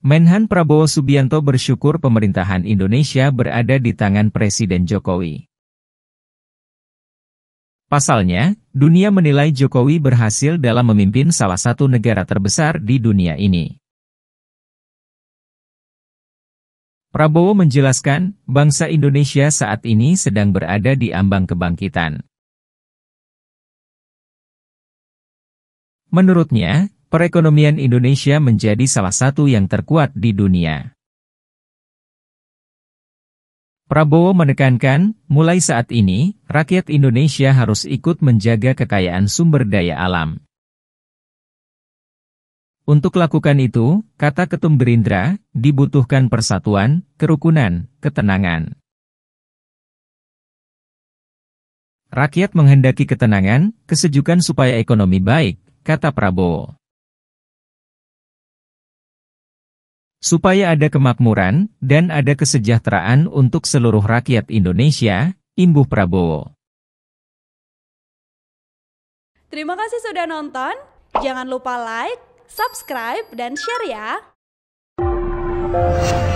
Menhan Prabowo Subianto bersyukur pemerintahan Indonesia berada di tangan Presiden Jokowi. Pasalnya, dunia menilai Jokowi berhasil dalam memimpin salah satu negara terbesar di dunia ini. Prabowo menjelaskan, bangsa Indonesia saat ini sedang berada di ambang kebangkitan. Menurutnya, perekonomian Indonesia menjadi salah satu yang terkuat di dunia. Prabowo menekankan, mulai saat ini, rakyat Indonesia harus ikut menjaga kekayaan sumber daya alam. Untuk lakukan itu, kata Ketum Gerindra, dibutuhkan persatuan, kerukunan, ketenangan. Rakyat menghendaki ketenangan, kesejukan supaya ekonomi baik, kata Prabowo. Supaya ada kemakmuran dan ada kesejahteraan untuk seluruh rakyat Indonesia, imbuh Prabowo. Terima kasih sudah nonton. Jangan lupa like, subscribe, dan share ya.